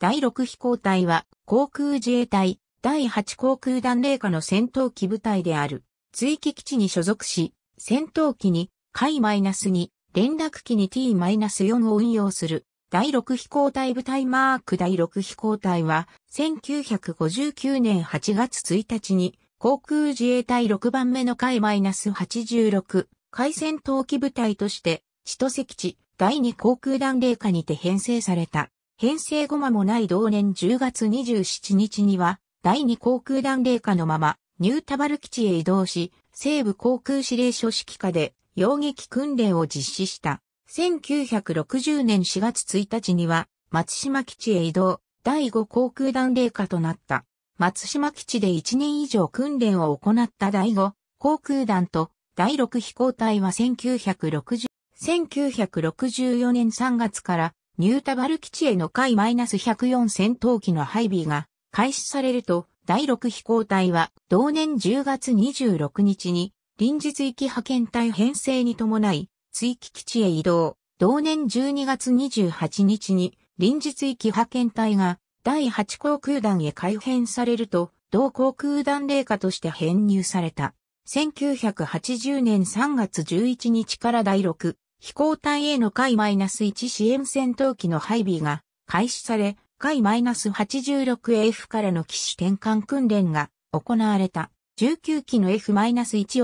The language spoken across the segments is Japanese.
第6飛行隊は航空自衛隊第8航空団霊下の戦闘機部隊である追記基地に所属し、戦闘機に海 -2、連絡機に T-4 を運用する第6飛行隊部隊マーク第6飛行隊は1959年8月1日に航空自衛隊6番目の海 -86 海戦闘機部隊として千歳基地第2航空団霊下にて編成された。編成後間もない同年10月27日には、第2航空団霊下のまま、ニュータバル基地へ移動し、西部航空司令所指揮下で、洋撃訓練を実施した。1960年4月1日には、松島基地へ移動、第5航空団霊下となった。松島基地で1年以上訓練を行った第5航空団と第6飛行隊は1960 1964年3月からニュータバル基地への海 -104 戦闘機の配備が開始されると、第6飛行隊は同年10月26日に臨時追記派遣隊編成に伴い、追記基地へ移動。同年12月28日に臨時追記派遣隊が第8航空団へ改編されると、同航空団霊下として編入された。1980年3月11日から第6飛行隊への海 -1 支援戦闘機の配備が開始され、海 -86F からの機種転換訓練が行われた。19機の F-1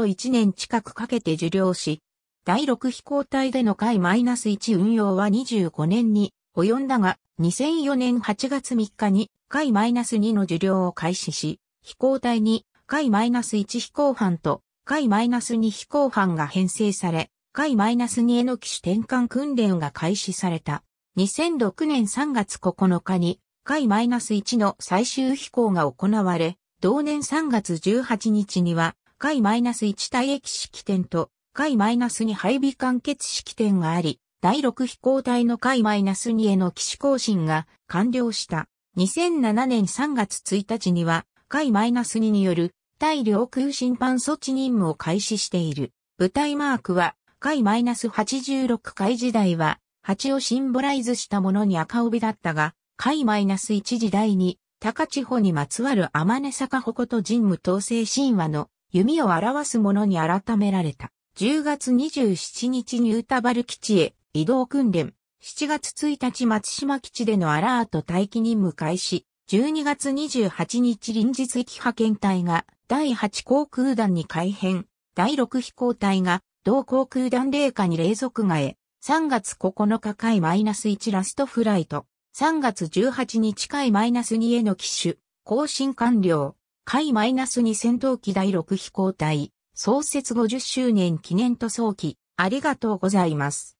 を1年近くかけて受領し、第6飛行隊での海 -1 運用は25年に及んだが、2004年8月3日に海 -2 の受領を開始し、飛行隊に海 -1 飛行班と海 -2 飛行班が編成され、回 -2 への機種転換訓練が開始された。2006年3月9日に、回 -1 の最終飛行が行われ、同年3月18日には、回 -1 退役式典と、回 -2 配備完結式典があり、第6飛行隊の回 -2 への機種更新が完了した。2007年3月1日には、回 -2 による対領空侵犯措置任務を開始している。部隊マークは、回 -86 回時代は、蜂をシンボライズしたものに赤帯だったが、回 -1 時代に、高千穂にまつわる天根坂穂と神武統制神話の弓を表すものに改められた。10月27日に歌原基地へ移動訓練。7月1日松島基地でのアラート待機任務開始。12月28日臨時域派遣隊が第8航空団に改編。第6飛行隊が同航空団霊下に霊属替え、3月9日回マイナス1ラストフライト、3月18日回マイナス2への機種、更新完了、回マイナス2戦闘機第6飛行隊、創設50周年記念塗装機、ありがとうございます。